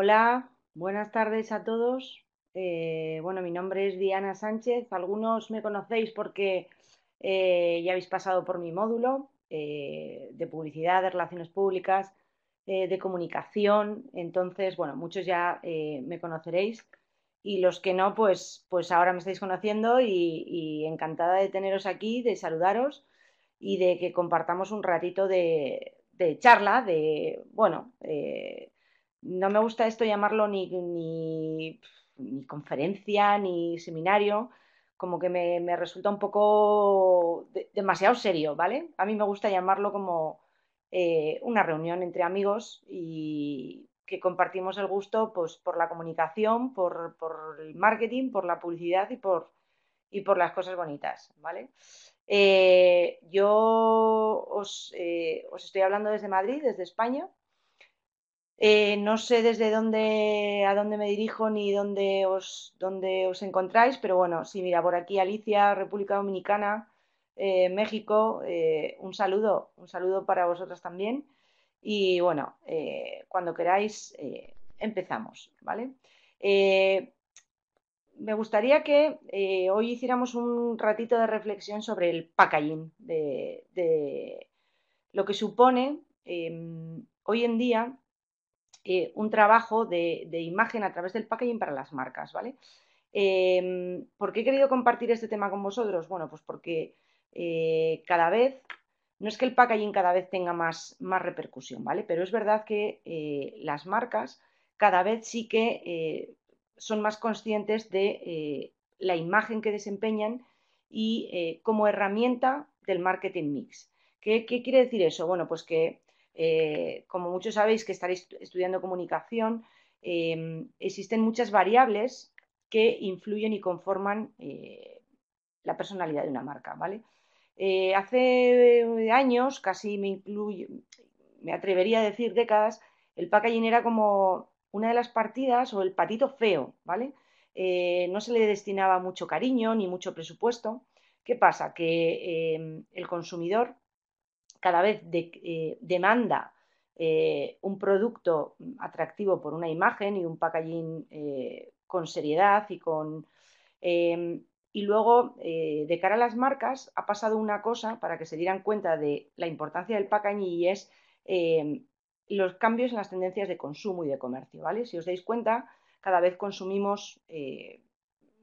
Hola, buenas tardes a todos. Eh, bueno, mi nombre es Diana Sánchez. Algunos me conocéis porque eh, ya habéis pasado por mi módulo eh, de publicidad, de relaciones públicas, de comunicación. Entonces, bueno, muchos ya me conoceréis y los que no, pues, pues ahora me estáis conociendo y, encantada de teneros aquí, de saludaros y de que compartamos un ratito de, charla, de, bueno, no me gusta esto llamarlo ni, conferencia ni seminario, como que me, resulta un poco demasiado serio, ¿vale? A mí me gusta llamarlo como eh, una reunión entre amigos y que compartimos el gusto pues, por la comunicación, por, el marketing, por la publicidad y por, por las cosas bonitas, ¿vale? Eh, yo eh, os, estoy hablando desde Madrid, desde España, eh, no sé desde dónde a dónde me dirijo ni dónde os, os encontráis, pero bueno, sí, mira, por aquí Alicia, República Dominicana, eh, México, eh, un saludo, un saludo para vosotras también. Y bueno, cuando queráis, empezamos, ¿vale? me gustaría que hoy hiciéramos un ratito de reflexión sobre el packaging, de, de lo que supone em, hoy en día eh, un trabajo de, imagen a través del packaging para las marcas, ¿vale? Em, ¿Por qué he querido compartir este tema con vosotros? Bueno, pues porque eh, cada vez, no es que el packaging cada vez tenga más, más repercusión, ¿vale? Pero es verdad que eh, las marcas cada vez sí que son más conscientes de la imagen que desempeñan y como herramienta del marketing mix. ¿Qué quiere decir eso? Bueno, pues que eh, como muchos sabéis que estaréis estudiando comunicación, em, existen muchas variables que influyen y conforman eh, la personalidad de una marca, ¿vale? Eh, hace años, casi me me atrevería a decir décadas, el packaging era como una de las partidas o el patito feo, ¿vale? no se le destinaba mucho cariño ni mucho presupuesto. ¿Qué pasa? Que em, el consumidor cada vez eh, demanda eh, un producto atractivo por una imagen y un packaging eh, con seriedad y con... Em, y luego, de cara a las marcas, ha pasado una cosa para que se dieran cuenta de la importancia del packaging y es em, los cambios en las tendencias de consumo y de comercio, ¿vale? Si os dais cuenta, cada vez consumimos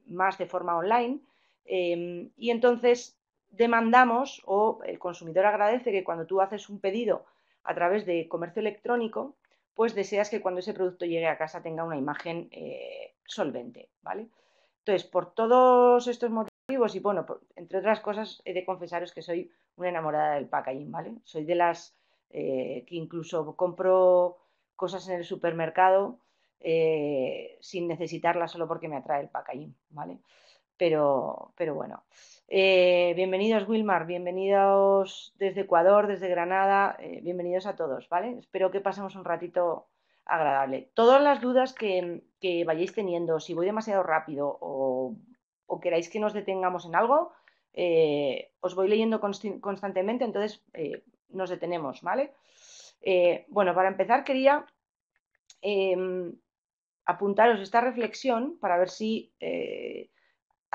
más de forma online em, y entonces demandamos o el consumidor agradece que cuando tú haces un pedido a través de comercio electrónico, pues deseas que cuando ese producto llegue a casa tenga una imagen eh, solvente, ¿vale? Entonces, por todos estos motivos y bueno, entre otras cosas, he de confesaros que soy una enamorada del packaging, ¿vale? Soy de las eh, que incluso compro cosas en el supermercado eh, sin necesitarlas solo porque me atrae el packaging, ¿vale? Pero, pero bueno. Eh, bienvenidos Wilmar, bienvenidos desde Ecuador, desde Granada, eh, bienvenidos a todos, ¿vale? Espero que pasemos un ratito agradable. Todas las dudas que, vayáis teniendo, si voy demasiado rápido o, queráis que nos detengamos en algo, eh, os voy leyendo constantemente, entonces nos detenemos, ¿vale? bueno, para empezar quería em, apuntaros esta reflexión para ver si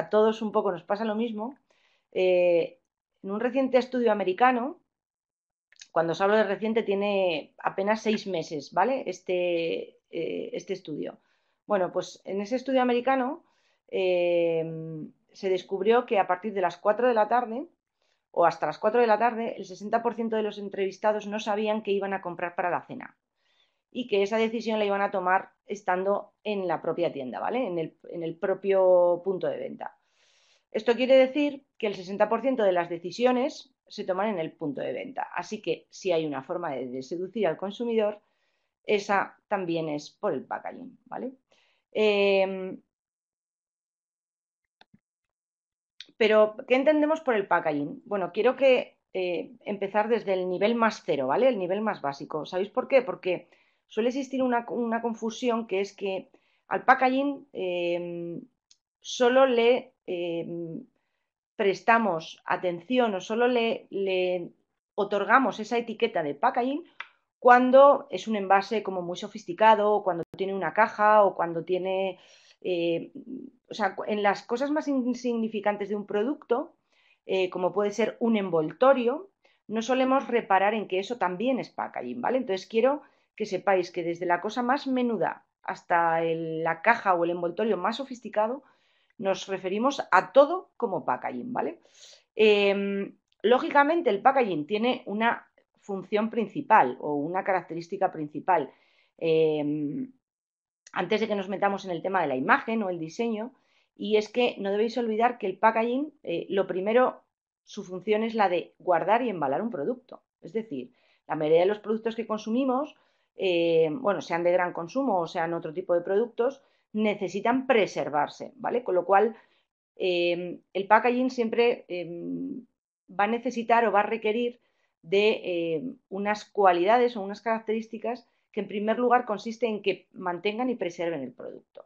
a todos un poco nos pasa lo mismo. Eh, en un reciente estudio americano, cuando os hablo de reciente, tiene apenas seis meses, ¿vale? Este, eh, este estudio. Bueno, pues en ese estudio americano eh, se descubrió que a partir de las 4 de la tarde o hasta las 4 de la tarde, el 60% de los entrevistados no sabían qué iban a comprar para la cena y que esa decisión la iban a tomar estando en la propia tienda, ¿vale? En el, propio punto de venta. Esto quiere decir que el 60% de las decisiones se toman en el punto de venta. Así que si hay una forma de seducir al consumidor, esa también es por el packaging, ¿vale? Em, pero, ¿qué entendemos por el packaging? Bueno, quiero que eh, empezar desde el nivel más cero, ¿vale? El nivel más básico. ¿Sabéis por qué? Porque suele existir una, confusión que es que al packaging em, solo le em, prestamos atención o solo le, le, otorgamos esa etiqueta de packaging cuando es un envase como muy sofisticado, o cuando tiene una caja o cuando tiene... Eh, o sea, en las cosas más insignificantes de un producto, eh, como puede ser un envoltorio, no solemos reparar en que eso también es packaging, ¿vale? Entonces quiero que sepáis que desde la cosa más menuda hasta la caja o el envoltorio más sofisticado, nos referimos a todo como packaging, ¿vale? Em, lógicamente el packaging tiene una función principal o una característica principal. Em, antes de que nos metamos en el tema de la imagen o el diseño, y es que no debéis olvidar que el packaging, eh, lo primero, su función es la de guardar y embalar un producto. Es decir, la mayoría de los productos que consumimos eh, bueno, sean de gran consumo o sean otro tipo de productos, necesitan preservarse, ¿vale? Con lo cual, em, el packaging siempre em, va a necesitar o va a requerir de em, unas cualidades o unas características que en primer lugar consiste en que mantengan y preserven el producto,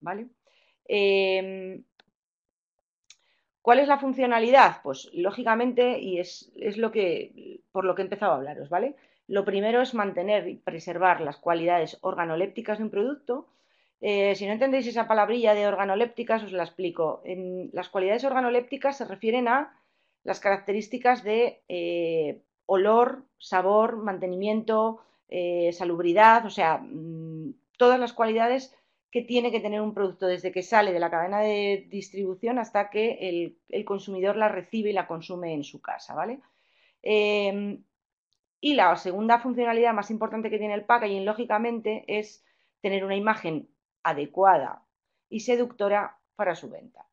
¿vale? ¿Cuál es la funcionalidad? Pues lógicamente, y es, lo que, por lo que he empezado a hablaros, ¿vale? Lo primero es mantener y preservar las cualidades organolépticas de un producto. Eh, si no entendéis esa palabrilla de organolépticas, os la explico. las cualidades organolépticas se refieren a las características de eh, olor, sabor, mantenimiento, eh, salubridad, o sea, mm, todas las cualidades que tiene que tener un producto desde que sale de la cadena de distribución hasta que el, consumidor la recibe y la consume en su casa, ¿vale? Y la segunda funcionalidad más importante que tiene el packaging, lógicamente, es tener una imagen adecuada y seductora para su venta.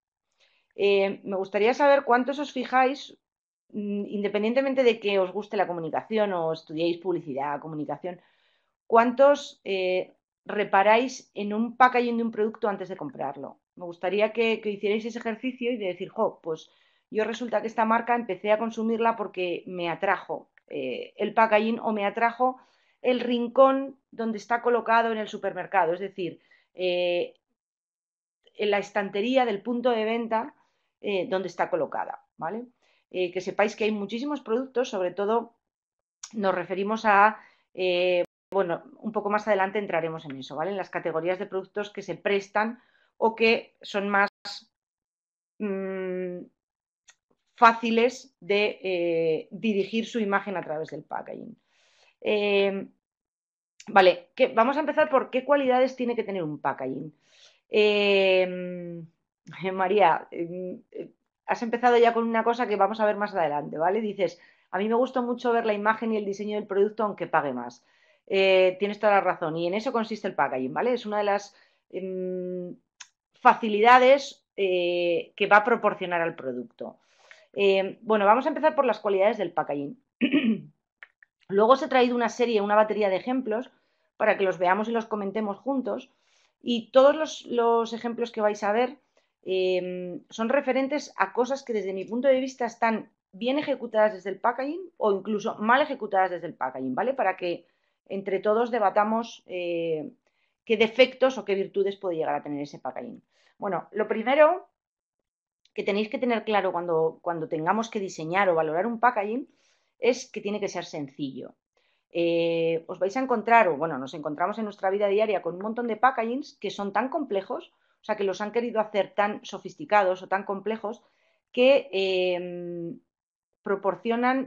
Eh, me gustaría saber cuántos os fijáis, mm, independientemente de que os guste la comunicación o estudiéis publicidad, comunicación, cuántos eh, reparáis en un packaging de un producto antes de comprarlo. Me gustaría que, que hicierais ese ejercicio y de decir, jo, pues yo resulta que esta marca empecé a consumirla porque me atrajo, eh, el packaging o me atrajo el rincón donde está colocado en el supermercado, es decir, eh, en la estantería del punto de venta eh, donde está colocada, ¿vale? que sepáis que hay muchísimos productos, sobre todo nos referimos a, bueno, un poco más adelante entraremos en eso, ¿vale? En las categorías de productos que se prestan o que son más mm, fáciles de eh, dirigir su imagen a través del packaging. Eh, vale, vamos a empezar por qué cualidades tiene que tener un packaging. Eh, María, has empezado ya con una cosa que vamos a ver más adelante, ¿vale? Dices, a mí me gusta mucho ver la imagen y el diseño del producto aunque pague más. tienes toda la razón y en eso consiste el packaging, ¿vale? Es una de las em, facilidades que va a proporcionar al producto. Em, bueno, vamos a empezar por las cualidades del packaging. Luego os he traído una serie, una batería de ejemplos para que los veamos y los comentemos juntos. Y todos los, ejemplos que vais a ver em, son referentes a cosas que desde mi punto de vista están bien ejecutadas desde el packaging o incluso mal ejecutadas desde el packaging, ¿vale? Para que entre todos debatamos eh, qué defectos o qué virtudes puede llegar a tener ese packaging. Bueno, lo primero que tenéis que tener claro cuando, cuando tengamos que diseñar o valorar un packaging es que tiene que ser sencillo. Eh, os vais a encontrar, o bueno, nos encontramos en nuestra vida diaria con un montón de packagings que son tan complejos, o sea, que los han querido hacer tan sofisticados o tan complejos que em, proporcionan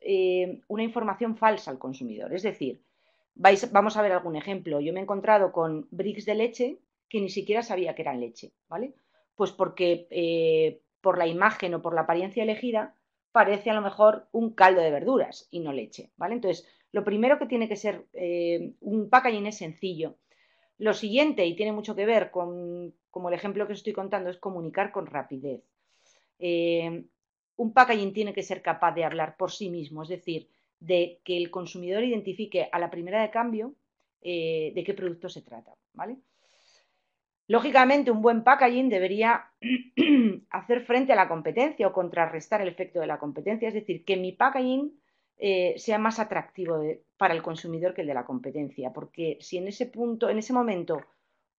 em, una información falsa al consumidor. Es decir, vais, vamos a ver algún ejemplo. Yo me he encontrado con bricks de leche que ni siquiera sabía que eran leche, ¿vale? pues porque eh, por la imagen o por la apariencia elegida parece a lo mejor un caldo de verduras y no leche, ¿vale? Entonces, lo primero que tiene que ser eh, un packaging es sencillo. Lo siguiente, y tiene mucho que ver con como el ejemplo que os estoy contando, es comunicar con rapidez. Eh, un packaging tiene que ser capaz de hablar por sí mismo, es decir, de que el consumidor identifique a la primera de cambio de qué producto se trata, ¿vale? Lógicamente, un buen packaging debería hacer frente a la competencia o contrarrestar el efecto de la competencia, es decir, que mi packaging eh, sea más atractivo para el consumidor que el de la competencia, porque si en ese punto, en ese momento,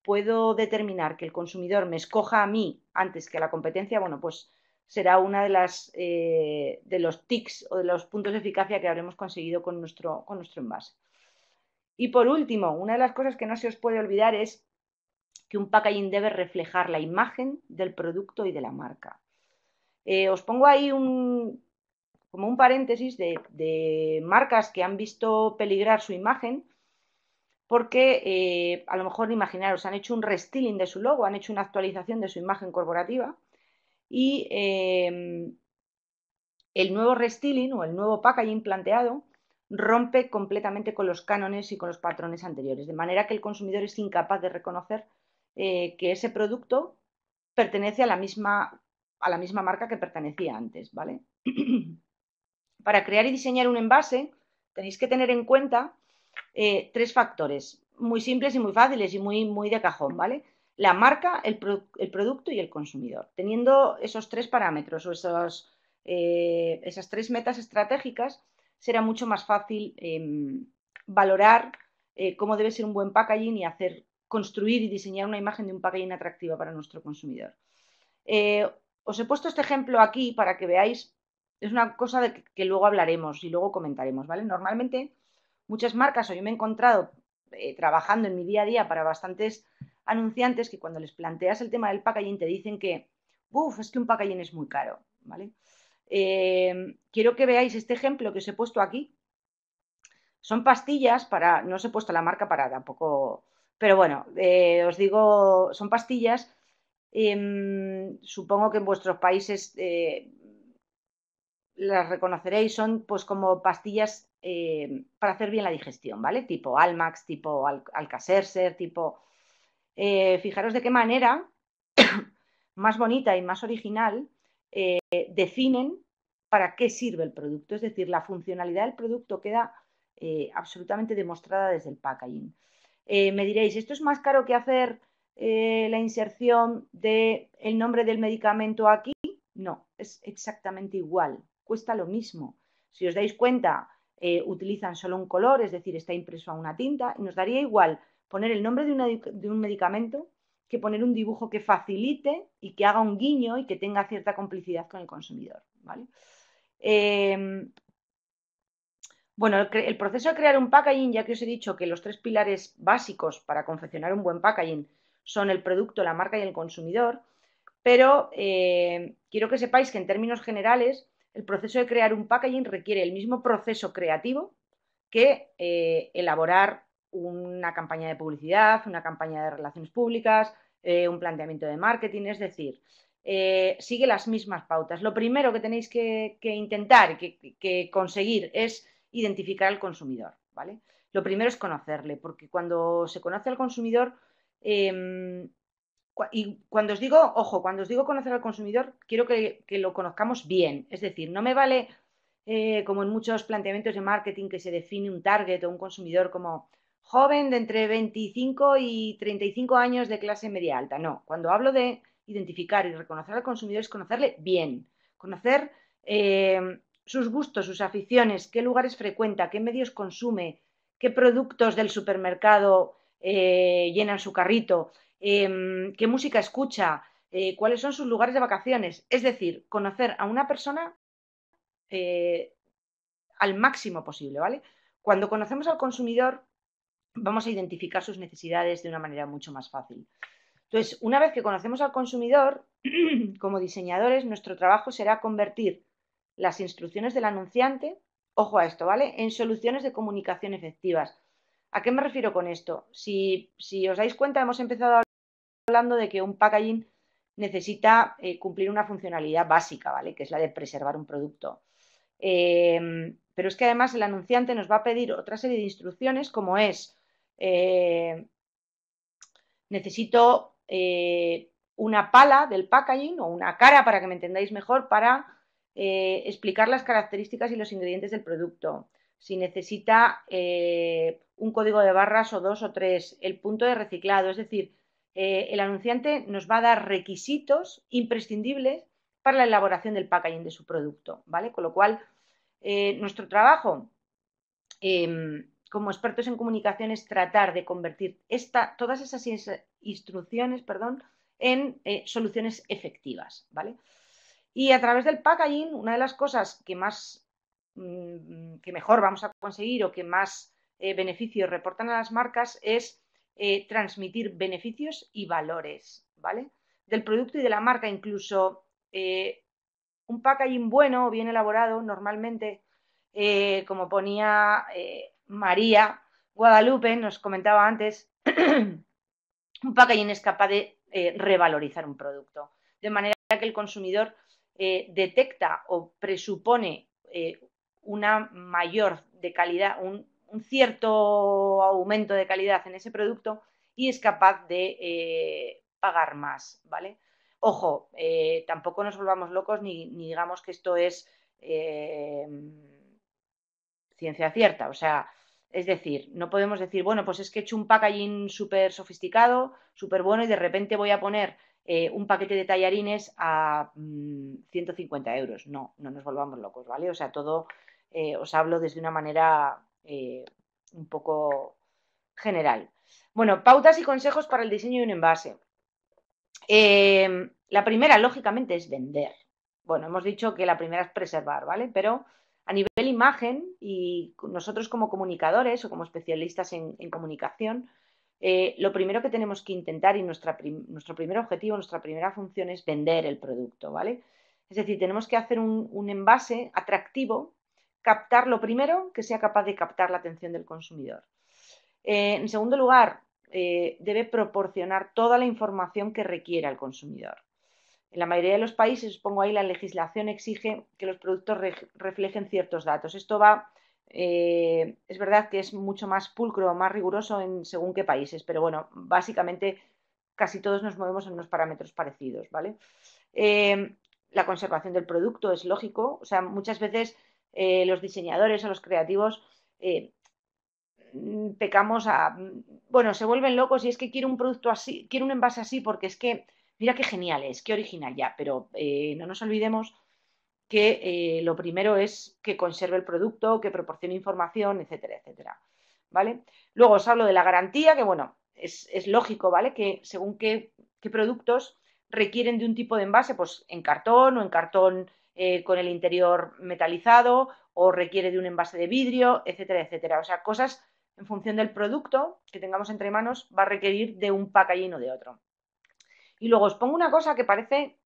puedo determinar que el consumidor me escoja a mí antes que a la competencia, bueno, pues será una de las eh, de los tics o de los puntos de eficacia que habremos conseguido con nuestro, con nuestro envase. Y por último, una de las cosas que no se os puede olvidar es que un packaging debe reflejar la imagen del producto y de la marca. Eh, os pongo ahí un, como un paréntesis de, marcas que han visto peligrar su imagen porque eh, a lo mejor imaginaros, han hecho un restyling de su logo, han hecho una actualización de su imagen corporativa y em, el nuevo restyling o el nuevo packaging planteado rompe completamente con los cánones y con los patrones anteriores, de manera que el consumidor es incapaz de reconocer eh, que ese producto pertenece a la misma, a la misma marca que pertenecía antes, ¿vale? Para crear y diseñar un envase tenéis que tener en cuenta eh, tres factores muy simples y muy fáciles y muy, muy de cajón, ¿vale? La marca, el, producto y el consumidor. Teniendo esos tres parámetros o esos, eh, esas tres metas estratégicas, será mucho más fácil em, valorar cómo debe ser un buen packaging y hacer construir y diseñar una imagen de un packaging atractiva para nuestro consumidor. Eh, os he puesto este ejemplo aquí para que veáis, es una cosa de que, luego hablaremos y luego comentaremos, ¿vale? Normalmente muchas marcas, o yo me he encontrado eh, trabajando en mi día a día para bastantes anunciantes que cuando les planteas el tema del packaging te dicen que, uff, es que un packaging es muy caro, ¿vale? Eh, quiero que veáis este ejemplo que os he puesto aquí. Son pastillas para, no os he puesto la marca para tampoco pero bueno, eh, os digo, son pastillas. Em, supongo que en vuestros países eh, las reconoceréis, son pues como pastillas eh, para hacer bien la digestión, ¿vale? Tipo Almax, tipo Al Alcacerser, tipo... fijaros de qué manera más bonita y más original definen para qué sirve el producto, es decir, la funcionalidad del producto queda absolutamente demostrada desde el packaging. Eh, me diréis, ¿esto es más caro que hacer eh, la inserción del nombre del medicamento aquí? No, es exactamente igual, cuesta lo mismo. Si os dais cuenta, eh, utilizan solo un color, es decir, está impreso a una tinta, y nos daría igual poner el nombre de, un medicamento que poner un dibujo que facilite y que haga un guiño y que tenga cierta complicidad con el consumidor. ¿vale? Em, bueno, el, proceso de crear un packaging, ya que os he dicho que los tres pilares básicos para confeccionar un buen packaging son el producto, la marca y el consumidor, pero eh, quiero que sepáis que en términos generales el proceso de crear un packaging requiere el mismo proceso creativo que eh, elaborar una campaña de publicidad, una campaña de relaciones públicas, eh, un planteamiento de marketing, es decir, sigue las mismas pautas. Lo primero que tenéis que, intentar, que conseguir es identificar al consumidor, ¿vale? Lo primero es conocerle, porque cuando se conoce al consumidor, em, y cuando os digo, ojo, cuando os digo conocer al consumidor, quiero que, lo conozcamos bien. Es decir, no me vale, eh, como en muchos planteamientos de marketing, que se define un target o un consumidor como joven de entre 25 y 35 años de clase media alta. No, cuando hablo de identificar y reconocer al consumidor es conocerle bien, conocer em, sus gustos, sus aficiones, qué lugares frecuenta, qué medios consume, qué productos del supermercado eh, llenan su carrito, em, qué música escucha, eh, cuáles son sus lugares de vacaciones. Es decir, conocer a una persona eh, al máximo posible, ¿vale? Cuando conocemos al consumidor, vamos a identificar sus necesidades de una manera mucho más fácil. Entonces, una vez que conocemos al consumidor, como diseñadores, nuestro trabajo será convertir las instrucciones del anunciante, ojo a esto, ¿vale? En soluciones de comunicación efectivas. ¿A qué me refiero con esto? Si, os dais cuenta, hemos empezado hablando de que un packaging necesita eh, cumplir una funcionalidad básica, ¿vale? Que es la de preservar un producto. Em, pero es que además el anunciante nos va a pedir otra serie de instrucciones como es, eh, necesito eh, una pala del packaging o una cara, para que me entendáis mejor, para eh, explicar las características y los ingredientes del producto, si necesita eh, un código de barras o dos o tres, el punto de reciclado, es decir, eh, el anunciante nos va a dar requisitos imprescindibles para la elaboración del packaging de su producto, ¿vale? Con lo cual, nuestro trabajo em, como expertos en comunicación es tratar de convertir todas esas instrucciones perdón, en soluciones efectivas, ¿vale? Y a través del packaging, una de las cosas que más mm, que mejor vamos a conseguir o que más eh, beneficios reportan a las marcas es eh, transmitir beneficios y valores, ¿vale? Del producto y de la marca, incluso eh, un packaging bueno o bien elaborado, normalmente, como ponía María Guadalupe, nos comentaba antes, un packaging es capaz de revalorizar un producto, de manera que el consumidor eh, detecta o presupone eh, una mayor de calidad, un, cierto aumento de calidad en ese producto y es capaz de eh, pagar más, ¿vale? Ojo, tampoco nos volvamos locos ni, ni digamos que esto es ciencia cierta, o sea, es decir, no podemos decir, bueno, pues es que he hecho un packaging súper sofisticado, súper bueno y de repente voy a poner eh, un paquete de tallarines a 150 mm, euros. No, no nos volvamos locos, ¿vale? O sea, todo eh, os hablo desde una manera eh, un poco general. Bueno, pautas y consejos para el diseño de un envase. Em, la primera, lógicamente, es vender. Bueno, hemos dicho que la primera es preservar, ¿vale? Pero a nivel imagen y nosotros como comunicadores o como especialistas en comunicación, eh, lo primero que tenemos que intentar y nuestro primer objetivo, nuestra primera función es vender el producto, ¿vale? Es decir, tenemos que hacer un, envase atractivo, captar lo primero, que sea capaz de captar la atención del consumidor. Eh, en segundo lugar, eh, debe proporcionar toda la información que requiera el consumidor. En la mayoría de los países, pongo ahí, la legislación exige que los productos reflejen ciertos datos. Esto va eh, es verdad que es mucho más pulcro, más riguroso en según qué países, pero bueno, básicamente casi todos nos movemos en unos parámetros parecidos, ¿vale? Eh, la conservación del producto es lógico, o sea, muchas veces eh, los diseñadores o los creativos mm, pecamos a, mm, bueno, se vuelven locos y es que quiere un producto así, quiero un envase así porque es que, mira qué genial es, qué original ya, pero no nos olvidemos que eh, lo primero es que conserve el producto, que proporcione información, etcétera, etcétera. ¿Vale? Luego os hablo de la garantía, que bueno, es, lógico, ¿vale? Que según qué, productos requieren de un tipo de envase, pues en cartón o en cartón eh, con el interior metalizado o requiere de un envase de vidrio, etcétera, etcétera. O sea, cosas en función del producto que tengamos entre manos va a requerir de un packaging o de otro. Y luego os pongo una cosa que parece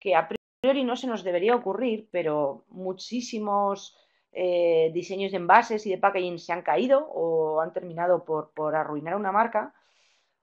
que a priori no se nos debería ocurrir, pero muchísimos eh, diseños de envases y de packaging se han caído o han terminado por, arruinar una marca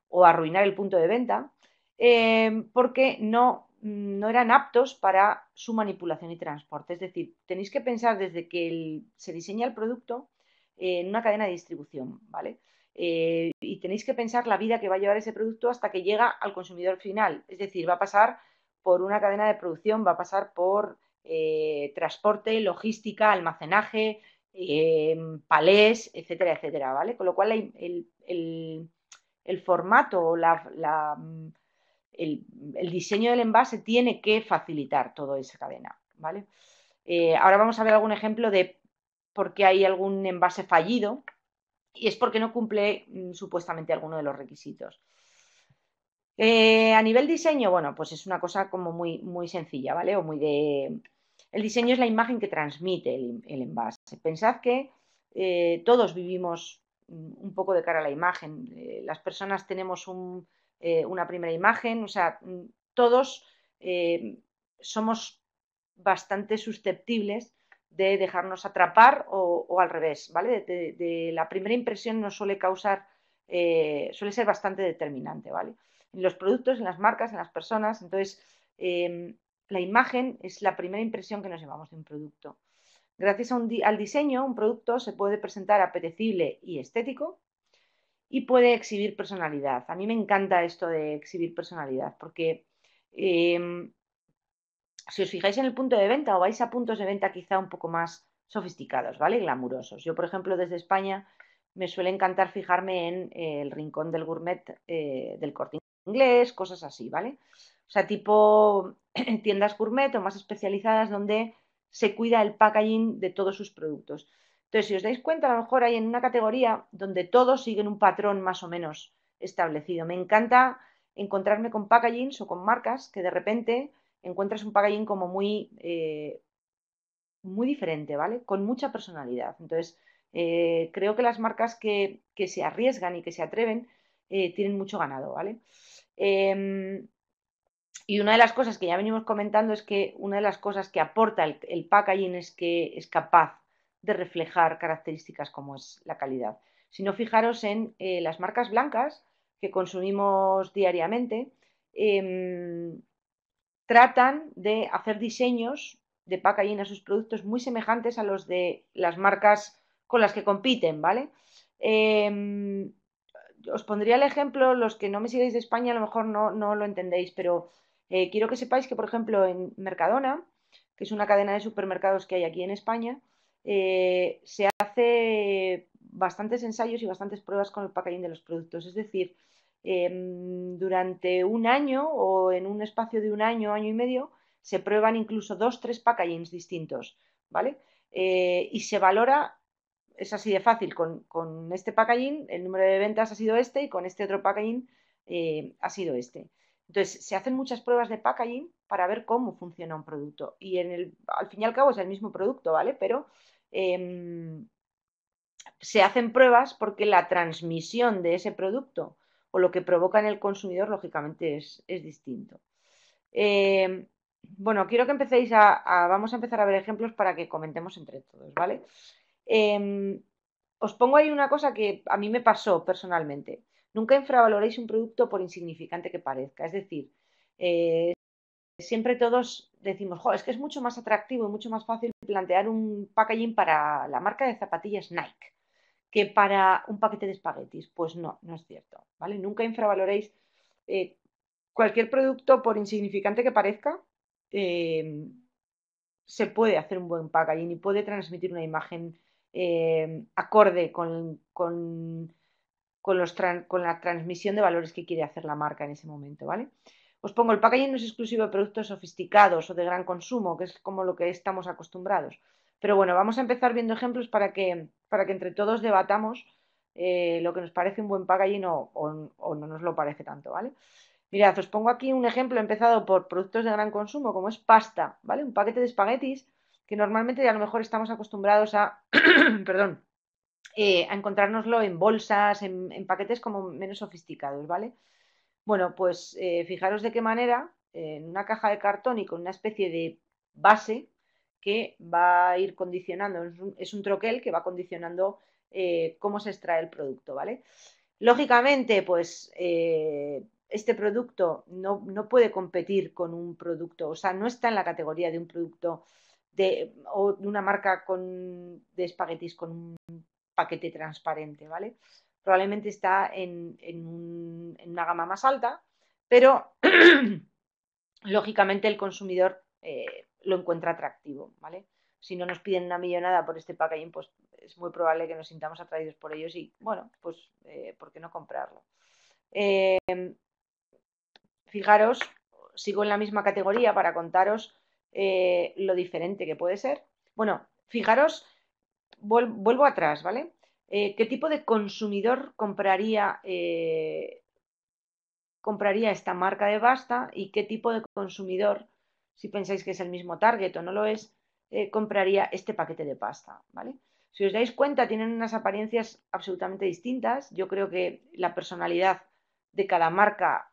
o arruinar el punto de venta, eh, porque no, eran aptos para su manipulación y transporte. Es decir, tenéis que pensar desde que se diseña el producto eh, en una cadena de distribución, ¿vale? y tenéis que pensar la vida que va a llevar ese producto hasta que llega al consumidor final. Es decir, va a pasar por una cadena de producción, va a pasar por eh, transporte, logística, almacenaje, em, palés, etcétera, etcétera, ¿vale? Con lo cual el, el, formato, o mm, el, diseño del envase tiene que facilitar toda esa cadena, ¿vale? Eh, ahora vamos a ver algún ejemplo de por qué hay algún envase fallido y es porque no cumple mm, supuestamente alguno de los requisitos. Eh, a nivel diseño, bueno, pues es una cosa como muy, muy sencilla, ¿vale? O muy de... El diseño es la imagen que transmite el, envase. Pensad que eh, todos vivimos mm, un poco de cara a la imagen. Eh, las personas tenemos una primera imagen, o sea, mm, todos somos bastante susceptibles de dejarnos atrapar o, al revés, ¿vale? De, la primera impresión nos suele causar eh, suele ser bastante determinante, ¿vale? En los productos, en las marcas, en las personas, entonces em, la imagen es la primera impresión que nos llevamos de un producto. Gracias al diseño, un producto se puede presentar apetecible y estético y puede exhibir personalidad. A mí me encanta esto de exhibir personalidad porque em, si os fijáis en el punto de venta o vais a puntos de venta quizá un poco más sofisticados, ¿vale? Glamurosos. Yo, por ejemplo, desde España me suele encantar fijarme en eh, el rincón del gourmet eh, del corte inglés, cosas así, ¿vale? O sea, tipo tiendas gourmet o más especializadas donde se cuida el packaging de todos sus productos. Entonces, si os dais cuenta, a lo mejor hay en una categoría donde todos siguen un patrón más o menos establecido. Me encanta encontrarme con packagings o con marcas que de repente encuentras un packaging como muy, eh, muy diferente, ¿vale? Con mucha personalidad. Entonces, eh, creo que las marcas que, se arriesgan y que se atreven eh, tienen mucho ganado, ¿vale? Em, y una de las cosas que ya venimos comentando es que una de las cosas que aporta el, el, packaging es que es capaz de reflejar características como es la calidad. Si no fijaros en eh, las marcas blancas que consumimos diariamente, em, tratan de hacer diseños de packaging a sus productos muy semejantes a los de las marcas con las que compiten, ¿vale? Em, os pondría el ejemplo, los que no me sigáis de España a lo mejor no, lo entendéis, pero eh, quiero que sepáis que, por ejemplo, en Mercadona, que es una cadena de supermercados que hay aquí en España, eh, se hace bastantes ensayos y bastantes pruebas con el packaging de los productos. Es decir, em, durante un año o en un espacio de un año, año y medio, se prueban incluso dos, tres packagings distintos, ¿vale? Eh, y se valora es así de fácil. Con, este packaging, el número de ventas ha sido este y con este otro packaging eh, ha sido este. Entonces, se hacen muchas pruebas de packaging para ver cómo funciona un producto. Y en el, al fin y al cabo es el mismo producto, ¿vale? Pero em, se hacen pruebas porque la transmisión de ese producto o lo que provoca en el consumidor, lógicamente, es, distinto. Em, bueno, quiero que empecéis a, Vamos a empezar a ver ejemplos para que comentemos entre todos, ¿vale? Em, os pongo ahí una cosa que a mí me pasó personalmente. Nunca infravaloréis un producto por insignificante que parezca. Es decir, eh, siempre todos decimos, es que es mucho más atractivo y mucho más fácil plantear un packaging para la marca de zapatillas Nike que para un paquete de espaguetis. Pues no, no es cierto. ¿vale? Nunca infravaloréis eh, cualquier producto, por insignificante que parezca. Eh, se puede hacer un buen packaging y puede transmitir una imagen Em, acorde con, con, la transmisión de valores que quiere hacer la marca en ese momento, ¿vale? Os pongo, el packaging no es exclusivo de productos sofisticados o de gran consumo, que es como lo que estamos acostumbrados. Pero bueno, vamos a empezar viendo ejemplos para que, para que entre todos debatamos eh, lo que nos parece un buen packaging o, o, o, no nos lo parece tanto, ¿vale? Mirad, os pongo aquí un ejemplo empezado por productos de gran consumo, como es pasta, ¿vale? Un paquete de espaguetis que normalmente a lo mejor estamos acostumbrados a, perdón, eh, a encontrárnoslo en bolsas, en, paquetes como menos sofisticados, ¿vale? Bueno, pues eh, fijaros de qué manera, en una caja de cartón y con una especie de base que va a ir condicionando, es un, troquel que va condicionando eh, cómo se extrae el producto, ¿vale? Lógicamente, pues este producto no, no, puede competir con un producto, o sea, no está en la categoría de un producto o de una marca con, de espaguetis con un paquete transparente, ¿vale? Probablemente está en, una gama más alta, pero lógicamente el consumidor eh, lo encuentra atractivo, ¿vale? Si no nos piden una millonada por este packaging, pues es muy probable que nos sintamos atraídos por ellos y, bueno, pues, eh, ¿por qué no comprarlo? Eh, fijaros, sigo en la misma categoría para contaros eh, lo diferente que puede ser. Bueno, fijaros, vuelvo atrás, ¿vale? Eh, ¿Qué tipo de consumidor compraría, eh, compraría esta marca de pasta y qué tipo de consumidor, si pensáis que es el mismo target o no lo es, compraría este paquete de pasta, ¿vale? Si os dais cuenta, tienen unas apariencias absolutamente distintas. Yo creo que la personalidad de cada marca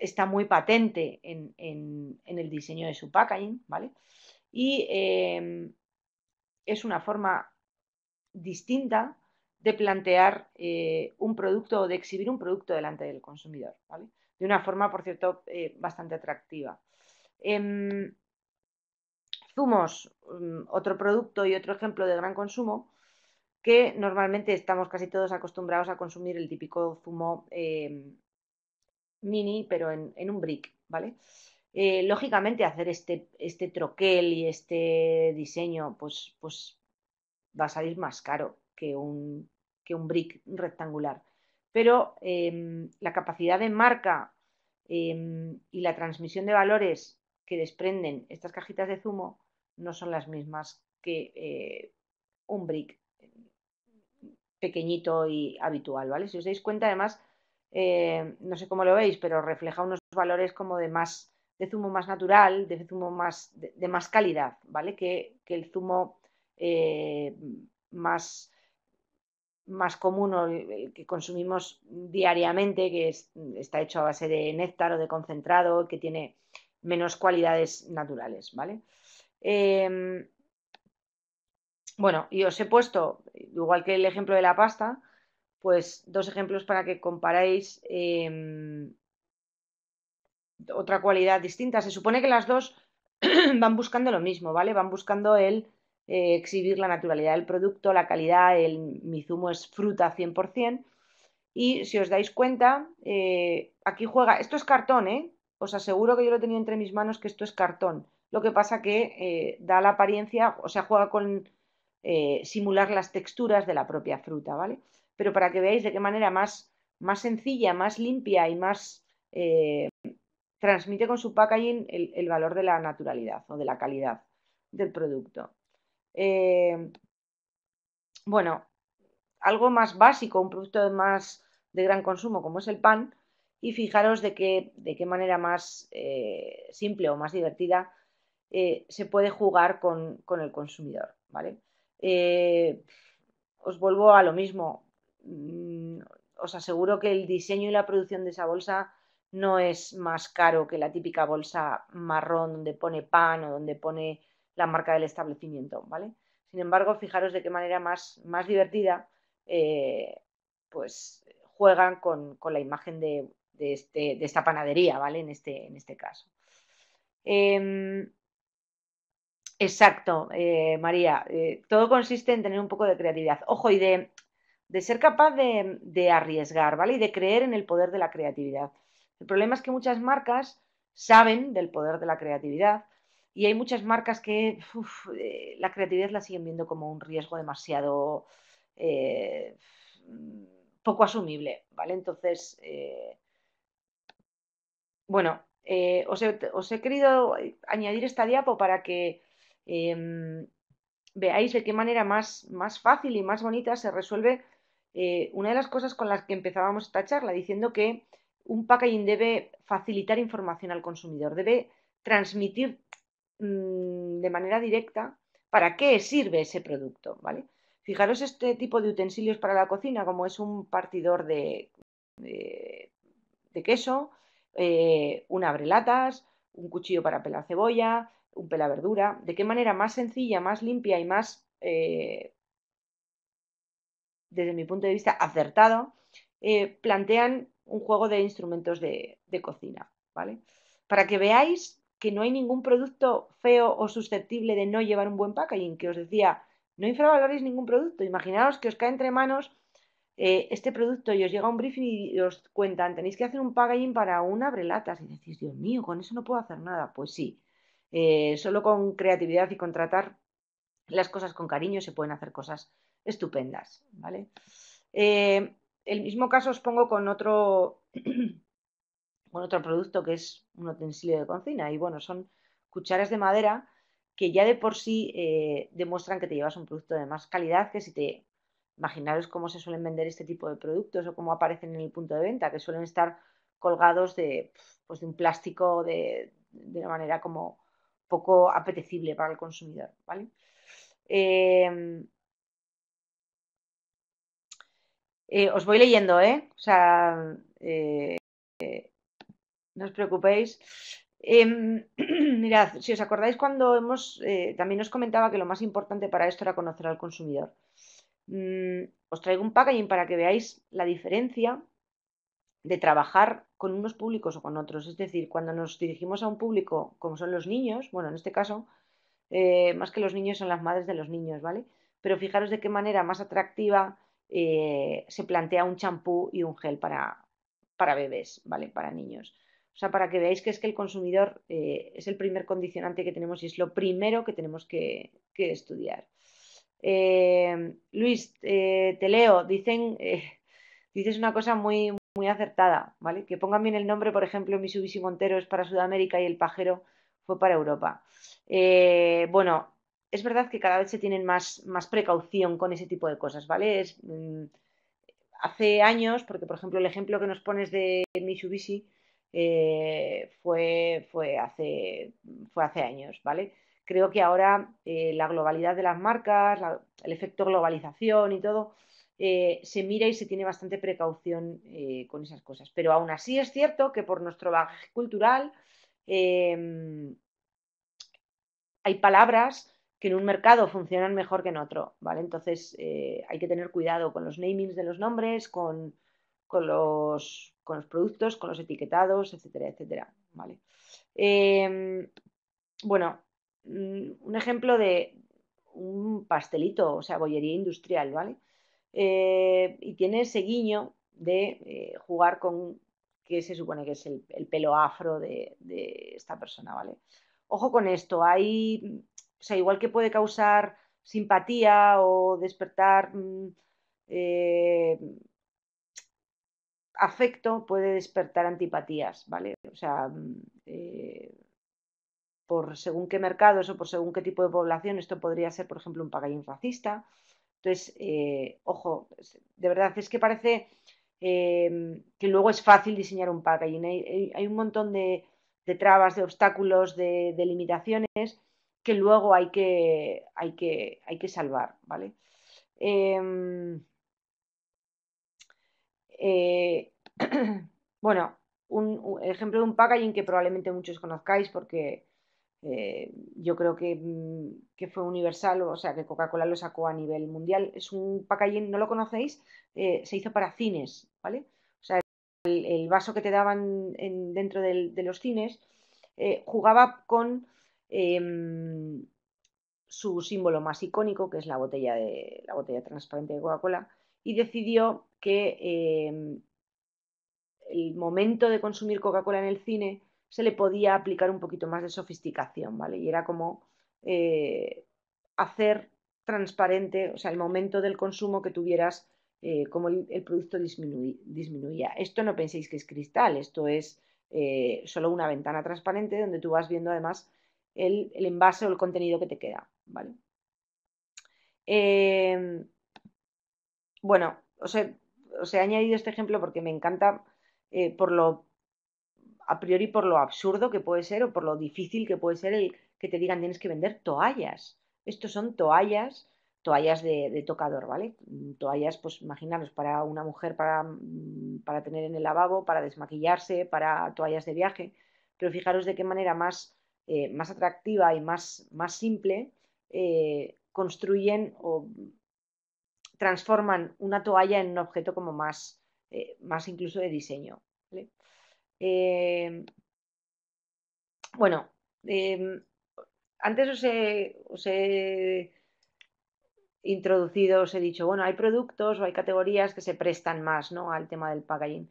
está muy patente en, el diseño de su packaging, ¿vale? Y em, es una forma distinta de plantear eh, un producto o de exhibir un producto delante del consumidor, ¿vale? De una forma, por cierto, eh, bastante atractiva. Em, zumos, mm, otro producto y otro ejemplo de gran consumo, que normalmente estamos casi todos acostumbrados a consumir el típico zumo em, mini, pero en, un brick, ¿vale? Eh, lógicamente hacer este, este troquel y este diseño, pues, pues va a salir más caro que un, que un brick rectangular. Pero em, la capacidad de marca em, y la transmisión de valores que desprenden estas cajitas de zumo no son las mismas que eh, un brick pequeñito y habitual, ¿vale? Si os dais cuenta, además, eh, no sé cómo lo veis, pero refleja unos valores como de más de zumo más natural, de zumo más de, más calidad, ¿vale? Que, el zumo eh, más más común que consumimos diariamente, que está hecho a base de néctar o de concentrado, que tiene menos cualidades naturales, ¿vale? Em, bueno, y os he puesto, igual que el ejemplo de la pasta, pues dos ejemplos para que comparéis em, otra cualidad distinta. Se supone que las dos van buscando lo mismo, ¿vale? Van buscando el eh, exhibir la naturalidad del producto, la calidad, el, mi zumo es fruta 100%. Y si os dais cuenta, eh, aquí juega, esto es cartón, ¿eh? Os aseguro que yo lo he tenido entre mis manos que esto es cartón. Lo que pasa que eh, da la apariencia, o sea, juega con simular las texturas de la propia fruta, ¿vale? pero para que veáis de qué manera más, más sencilla, más limpia y más eh, transmite con su packaging el, valor de la naturalidad o de la calidad del producto. Eh, bueno, algo más básico, un producto más de gran consumo como es el pan, y fijaros de qué, de qué manera más eh, simple o más divertida se puede jugar con, el consumidor. ¿vale? os vuelvo a lo mismo, Mm, os aseguro que el diseño y la producción de esa bolsa no es más caro que la típica bolsa marrón donde pone pan o donde pone la marca del establecimiento, ¿vale? Sin embargo, fijaros de qué manera más, más divertida eh, pues juegan con, la imagen este, de, esta panadería, ¿vale? En este, en este caso. Em, exacto, eh, María. Eh, todo consiste en tener un poco de creatividad. Ojo, y de de ser capaz de, arriesgar, ¿vale? Y de creer en el poder de la creatividad. El problema es que muchas marcas saben del poder de la creatividad y hay muchas marcas que eh, la creatividad la siguen viendo como un riesgo demasiado eh, poco asumible, ¿vale? Entonces, eh, bueno, os he, querido añadir esta diapo para que em, veáis de qué manera más, más fácil y más bonita se resuelve eh, una de las cosas con las que empezábamos esta charla, diciendo que un packaging debe facilitar información al consumidor, debe transmitir mm, de manera directa para qué sirve ese producto, ¿vale? Fijaros este tipo de utensilios para la cocina, como es un partidor de, queso, eh, un abrelatas, un cuchillo para pelar cebolla, un pela verdura, de qué manera más sencilla, más limpia y más eh, desde mi punto de vista, acertado, eh, plantean un juego de instrumentos de, cocina, ¿vale? Para que veáis que no hay ningún producto feo o susceptible de no llevar un buen packaging, que os decía, no infravaloréis ningún producto. Imaginaos que os cae entre manos eh, este producto y os llega un briefing y os cuentan, tenéis que hacer un packaging para un abrelatas. Y decís, Dios mío, con eso no puedo hacer nada. Pues sí, eh, solo con creatividad y con tratar las cosas con cariño se pueden hacer cosas estupendas, ¿vale? Eh, el mismo caso os pongo con otro, con otro producto que es un utensilio de cocina y bueno, son cucharas de madera que ya de por sí eh, demuestran que te llevas un producto de más calidad que si te imaginaros cómo se suelen vender este tipo de productos o cómo aparecen en el punto de venta, que suelen estar colgados de, pues, de un plástico de, de una manera como poco apetecible para el consumidor, ¿vale? Eh, Eh, os voy leyendo, ¿eh? O sea, eh, eh, no os preocupéis. Em, mirad, si os acordáis cuando hemos, también os comentaba que lo más importante para esto era conocer al consumidor. Mm, os traigo un packaging para que veáis la diferencia de trabajar con unos públicos o con otros. Es decir, cuando nos dirigimos a un público como son los niños, bueno, en este caso, más que los niños son las madres de los niños, ¿vale? Pero fijaros de qué manera más atractiva eh, se plantea un champú y un gel para, para bebés, ¿vale? Para niños. O sea, para que veáis que es que el consumidor eh, es el primer condicionante que tenemos y es lo primero que tenemos que, estudiar. Eh, Luis, te leo, dicen, dices una cosa muy, muy acertada, ¿vale? Que pongan bien el nombre, por ejemplo, Mitsubishi Montero es para Sudamérica y el pajero fue para Europa. bueno, es verdad que cada vez se tienen más, precaución con ese tipo de cosas, ¿vale? Mm, hace años, porque por ejemplo el ejemplo que nos pones de Mitsubishi eh, fue, fue, hace, fue hace años, ¿vale? Creo que ahora eh, la globalidad de las marcas, el efecto globalización y todo, eh, se mira y se tiene bastante precaución con esas cosas. Pero aún así es cierto que por nuestro bagaje cultural hay palabras que en un mercado funcionan mejor que en otro, ¿vale? Entonces eh, hay que tener cuidado con los namings de los nombres, con, con, los, productos, con los etiquetados, etcétera, etcétera, ¿vale? Em, bueno, mm, un ejemplo de un pastelito, o sea, bollería industrial, ¿vale? Eh, y tiene ese guiño de eh, jugar con que se supone que es el, pelo afro de, de esta persona, ¿vale? Ojo con esto, hay o sea, igual que puede causar simpatía o despertar mm, eh, afecto, puede despertar antipatías, ¿vale? O sea, mm, eh, por según qué mercados o por según qué tipo de población, esto podría ser, por ejemplo, un packaging racista. Entonces, eh, ojo, de verdad es que parece em, que luego es fácil diseñar un packaging. Hay, un montón de, trabas, de obstáculos, de limitaciones que luego hay que, hay que, hay que salvar, ¿vale? Em, eh, bueno, un, ejemplo de un packaging que probablemente muchos conozcáis porque eh, yo creo mm, que, fue universal, o sea, que Coca-Cola lo sacó a nivel mundial. Es un packaging, no lo conocéis, eh, se hizo para cines, ¿vale? O sea, el, vaso que te daban dentro de los cines jugaba con Em, su símbolo más icónico, que es la botella, de, la botella transparente de Coca-Cola, y decidió que em, el momento de consumir Coca-Cola en el cine se le podía aplicar un poquito más de sofisticación, ¿vale? Y era como eh, hacer transparente, o sea, el momento del consumo que tuvieras, eh, como el, producto disminuía. Esto no penséis que es cristal, esto es eh, solo una ventana transparente donde tú vas viendo además el, envase o el contenido que te queda, ¿vale? Em, bueno, os he, he, añadido este ejemplo porque me encanta eh, por lo a priori por lo absurdo que puede ser o por lo difícil que puede ser el que te digan tienes que vender toallas. Estos son toallas, toallas de, de tocador, ¿vale? Toallas, pues imaginaros, para una mujer para, mm, para tener en el lavabo, para desmaquillarse, para toallas de viaje. Pero fijaros de qué manera más eh, más atractiva y más, más simple, eh, construyen o transforman una toalla en un objeto como más, eh, más incluso de diseño. Em, bueno, em, antes os he, he, introducido, os he dicho, bueno, hay productos o hay categorías que se prestan más ¿no? al tema del packaging.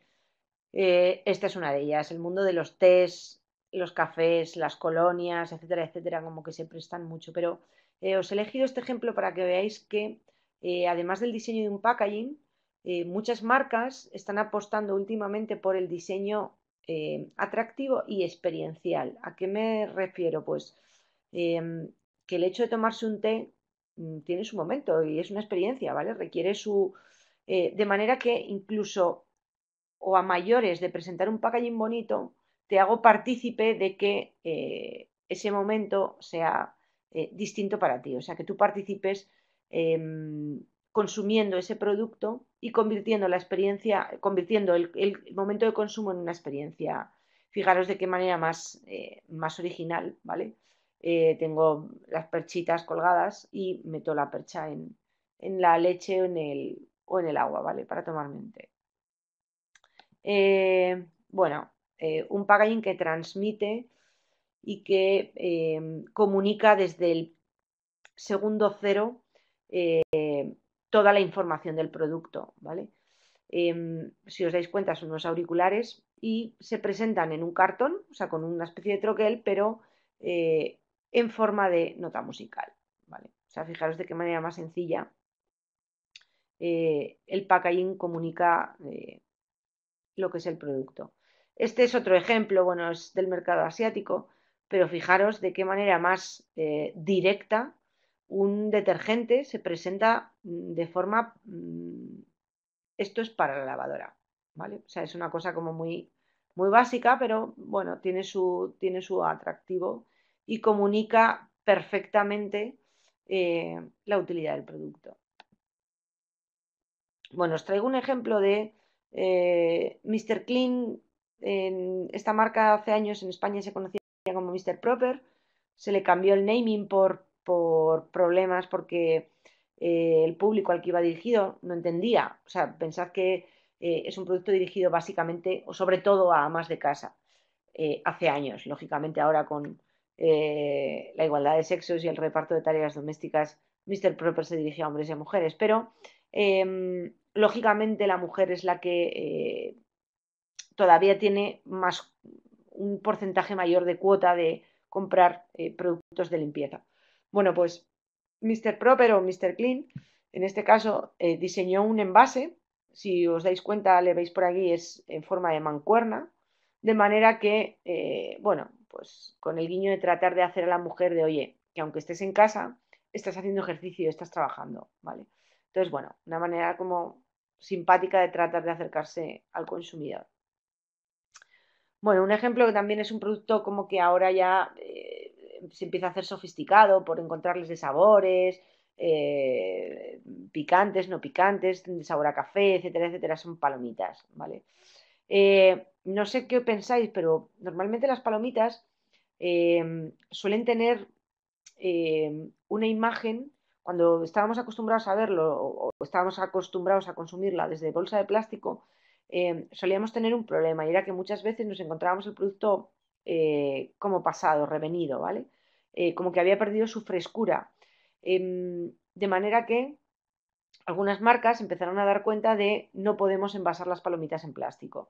esta es una de ellas, el mundo de los test los cafés, las colonias, etcétera, etcétera, como que se prestan mucho. Pero eh, os he elegido este ejemplo para que veáis que, eh, además del diseño de un packaging, eh, muchas marcas están apostando últimamente por el diseño atractivo y experiencial. ¿A qué me refiero? Pues em, que el hecho de tomarse un té mm, tiene su momento y es una experiencia, ¿vale? Requiere su... de manera que incluso o a mayores de presentar un packaging bonito, te hago partícipe de que eh, ese momento sea eh, distinto para ti, o sea, que tú participes em, consumiendo ese producto y convirtiendo la experiencia, convirtiendo el, momento de consumo en una experiencia. Fijaros de qué manera más, eh, más original, ¿vale? tengo las perchitas colgadas y meto la percha en, la leche o en el, agua, ¿vale? Para tomar mente. bueno, eh, un packaging que transmite y que eh, comunica desde el segundo cero eh, toda la información del producto, ¿vale? Em, si os dais cuenta, son unos auriculares y se presentan en un cartón, o sea, con una especie de troquel, pero en forma de nota musical, ¿vale? O sea, fijaros de qué manera más sencilla el packaging comunica lo que es el producto. Este es otro ejemplo, bueno, es del mercado asiático, pero fijaros de qué manera más eh, directa un detergente se presenta mm, de forma... Mm, esto es para la lavadora, ¿vale? O sea, es una cosa como muy, muy básica, pero bueno, tiene su, tiene su atractivo y comunica perfectamente eh, la utilidad del producto. Bueno, os traigo un ejemplo de eh, Mr. Clean esta marca hace años en España se conocía como Mr. Proper, se le cambió el naming por, por problemas porque eh, el público al que iba dirigido no entendía. O sea, pensad que eh, es un producto dirigido básicamente o sobre todo a amas de casa. Eh, hace años, lógicamente ahora con la igualdad de sexos y el reparto de tareas domésticas, Mr. Proper se dirige a hombres y a mujeres, pero em, lógicamente la mujer es la que todavía tiene más un porcentaje mayor de cuota de comprar eh, productos de limpieza. Bueno, pues Mr. Proper o Mr. Clean, en este caso, eh, diseñó un envase, si os dais cuenta, le veis por aquí, es en forma de mancuerna, de manera que, eh, bueno, pues con el guiño de tratar de hacer a la mujer de, oye, que aunque estés en casa, estás haciendo ejercicio, estás trabajando, ¿vale? Entonces, bueno, una manera como simpática de tratar de acercarse al consumidor. Bueno, un ejemplo que también es un producto como que ahora ya eh, se empieza a hacer sofisticado por encontrarles de sabores, eh, picantes, no picantes, de sabor a café, etcétera, etcétera, son palomitas, ¿vale? Eh, no sé qué pensáis, pero normalmente las palomitas suelen tener una imagen, cuando estábamos acostumbrados a verlo o estábamos acostumbrados a consumirla desde bolsa de plástico, Em, solíamos tener un problema y era que muchas veces nos encontrábamos el producto eh, como pasado, revenido, ¿vale? Eh, como que había perdido su frescura. Em, de manera que algunas marcas empezaron a dar cuenta de no podemos envasar las palomitas en plástico.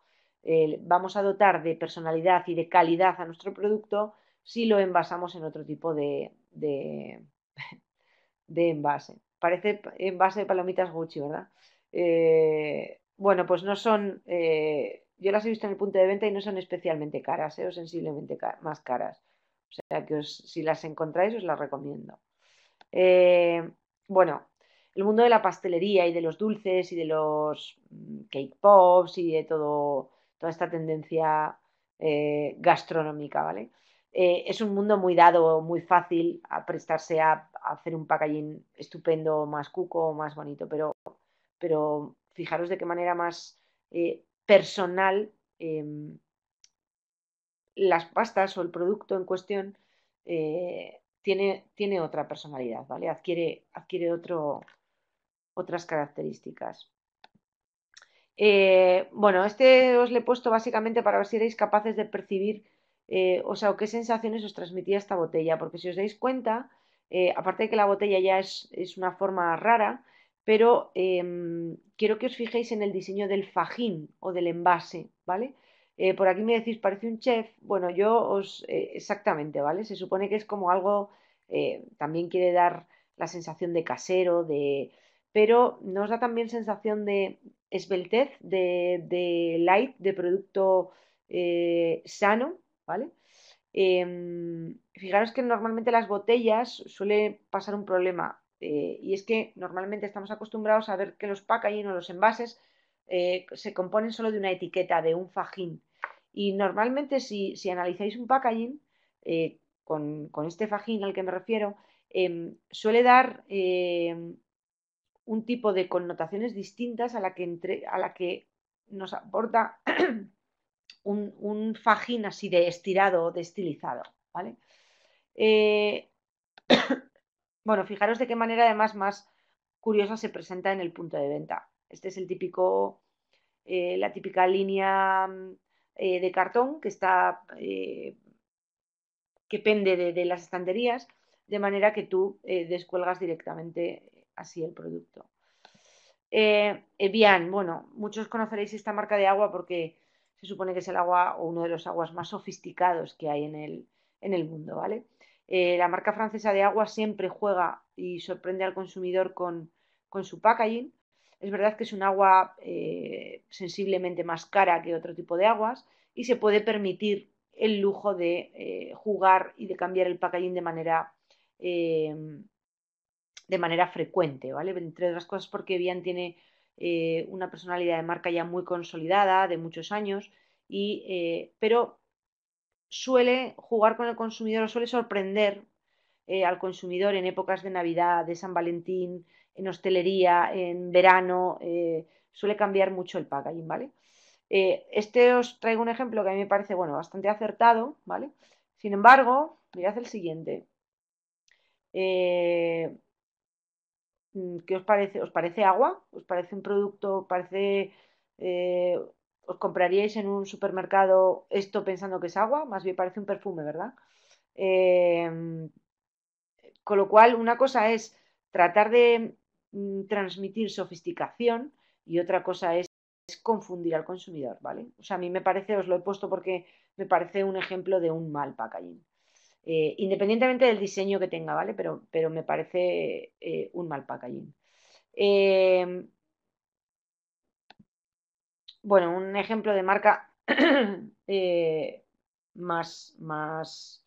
vamos a dotar de personalidad y de calidad a nuestro producto si lo envasamos en otro tipo de, de, envase. Parece envase de palomitas Gucci, ¿verdad? Eh, bueno, pues no son, eh, yo las he visto en el punto de venta y no son especialmente caras, eh, o sensiblemente más caras. O sea que si las encontráis os las recomiendo. Eh, bueno, el mundo de la pastelería y de los dulces y de los mm, cake pops y de todo, toda esta tendencia gastronómica, ¿vale? es un mundo muy dado, muy fácil a prestarse a, hacer un packaging estupendo, más cuco, más bonito, pero, pero fijaros de qué manera más eh, personal em, las pastas o el producto en cuestión eh, tiene, otra personalidad, ¿vale? Adquiere, adquiere otro, otras características. Eh, bueno, este os lo he puesto básicamente para ver si erais capaces de percibir, o sea, qué sensaciones os transmitía esta botella, porque si os dais cuenta, aparte de que la botella ya es una forma rara, pero em, quiero que os fijéis en el diseño del fajín o del envase, ¿vale? Eh, por aquí me decís, parece un chef. Bueno, yo os. Eh, exactamente, ¿vale? Se supone que es como algo. Eh, también quiere dar la sensación de casero, de. Pero nos da también sensación de esbeltez, de, de light, de producto sano, ¿vale? Em, fijaros que normalmente las botellas suele pasar un problema eh, y es que normalmente estamos acostumbrados a ver que los packaging o los envases eh, se componen solo de una etiqueta, de un fajín. Y normalmente si, analizáis un packaging, eh, con, este fajín al que me refiero, em, suele dar em, un tipo de connotaciones distintas a la que, a la que nos aporta un, un, fajín así de estirado o de estilizado. ¿vale? Bueno, fijaros de qué manera además más curiosa se presenta en el punto de venta. Este es el típico, eh, la típica línea mm, eh, de cartón que está, eh, que pende de, las estanterías, de manera que tú descuelgas directamente así el producto. Bien, bueno, muchos conoceréis esta marca de agua porque se supone que es el agua o uno de los aguas más sofisticados que hay en el, en el mundo, ¿vale? Eh, la marca francesa de agua siempre juega y sorprende al consumidor con, su packaging. Es verdad que es un agua eh, sensiblemente más cara que otro tipo de aguas y se puede permitir el lujo de eh, jugar y de cambiar el packaging de manera, de manera frecuente, ¿vale? Entre otras cosas porque Vian tiene una personalidad de marca ya muy consolidada, de muchos años, pero suele jugar con el consumidor suele sorprender eh, al consumidor en épocas de Navidad, de San Valentín, en hostelería, en verano, eh, suele cambiar mucho el packaging, ¿vale? Eh, este os traigo un ejemplo que a mí me parece, bueno, bastante acertado, ¿vale? Sin embargo, mirad el siguiente. Mm, ¿Qué os parece? ¿Os parece agua? ¿Os parece un producto? parece ¿Os compraríais en un supermercado esto pensando que es agua? Más bien parece un perfume, ¿verdad? Em, con lo cual, una cosa es tratar de mm, transmitir sofisticación y otra cosa es, confundir al consumidor, ¿vale? O sea, a mí me parece, os lo he puesto porque me parece un ejemplo de un mal packaging. Eh, independientemente del diseño que tenga, ¿vale? Pero, pero me parece eh, un mal packaging. Em, bueno, un ejemplo de marca eh, más, más,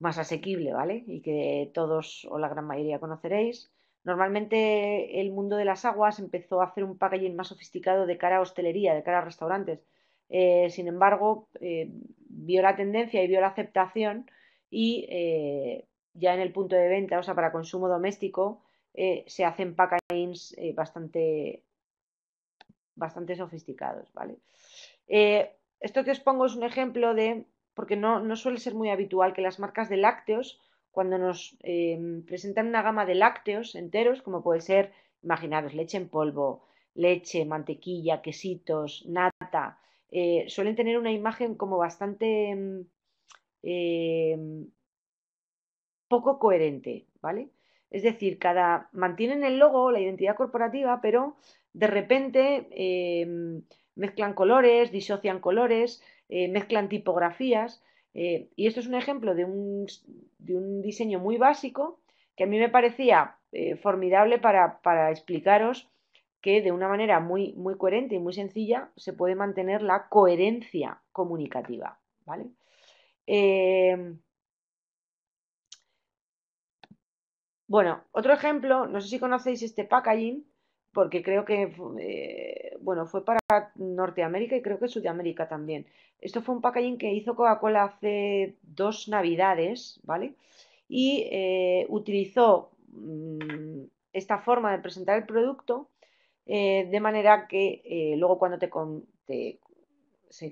más asequible, ¿vale? Y que todos o la gran mayoría conoceréis. Normalmente el mundo de las aguas empezó a hacer un packaging más sofisticado de cara a hostelería, de cara a restaurantes. Eh, sin embargo, eh, vio la tendencia y vio la aceptación y ya en el punto de venta, o sea, para consumo doméstico, se hacen packagings bastante, bastante sofisticados, ¿vale? Eh, esto que os pongo es un ejemplo de, porque no, suele ser muy habitual que las marcas de lácteos, cuando nos em, presentan una gama de lácteos enteros, como puede ser, imaginaros, leche en polvo, leche, mantequilla, quesitos, nata, eh, suelen tener una imagen como bastante em, em, poco coherente, ¿vale? Es decir, cada mantienen el logo, la identidad corporativa, pero de repente em, mezclan colores, disocian colores, eh, mezclan tipografías. Eh, y esto es un ejemplo de un, diseño muy básico que a mí me parecía eh, formidable para, explicaros que de una manera muy, muy coherente y muy sencilla se puede mantener la coherencia comunicativa. ¿vale? Em, bueno, otro ejemplo, no sé si conocéis este packaging, porque creo que, eh, bueno, fue para Norteamérica y creo que Sudamérica también. Esto fue un packaging que hizo Coca-Cola hace dos navidades, ¿vale? Y eh, utilizó mm, esta forma de presentar el producto eh, de manera que luego cuando te,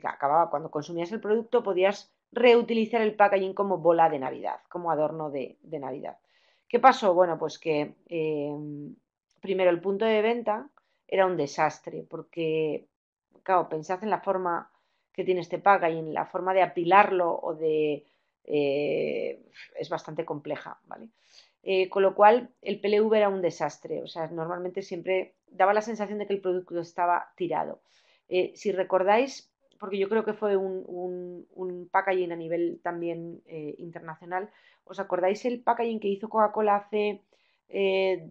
acababa, cuando consumías el producto, podías reutilizar el packaging como bola de Navidad, como adorno de, de Navidad. ¿Qué pasó? Bueno, pues que em, primero, el punto de venta era un desastre, porque, claro, pensad en la forma que tiene este packaging, y en la forma de apilarlo o de... Eh, es bastante compleja, ¿vale? Eh, con lo cual, el PLV era un desastre, o sea, normalmente siempre daba la sensación de que el producto estaba tirado. Eh, si recordáis, porque yo creo que fue un, un, un packaging a nivel también internacional, ¿os acordáis el packaging que hizo Coca-Cola hace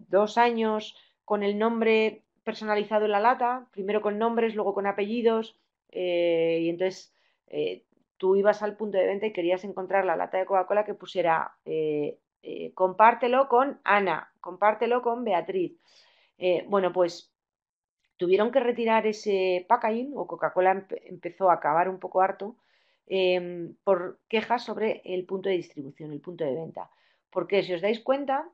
dos años? con el nombre personalizado en la lata, primero con nombres, luego con apellidos, eh, y entonces eh, tú ibas al punto de venta y querías encontrar la lata de Coca-Cola que pusiera eh, compártelo con Ana, compártelo con Beatriz. bueno, pues tuvieron que retirar ese packaging o Coca-Cola empezó a acabar un poco harto em, por quejas sobre el punto de distribución, el punto de venta. Porque si os dais cuenta,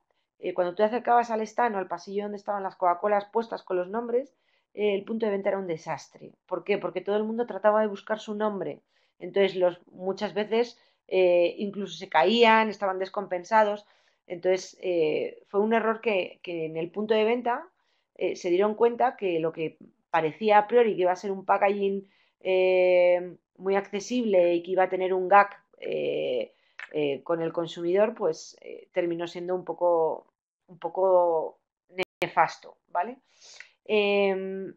eh, cuando tú te acercabas al stand o al pasillo donde estaban las Coca-Colas puestas con los nombres, eh, el punto de venta era un desastre. ¿Por qué? Porque todo el mundo trataba de buscar su nombre. Entonces, muchas veces eh, incluso se caían, estaban descompensados. Entonces, fue un error que, en el punto de venta se dieron cuenta que lo que parecía a priori que iba a ser un packaging muy accesible y que iba a tener un gag con el consumidor, pues terminó siendo un poco un poco nefasto, ¿vale? Em,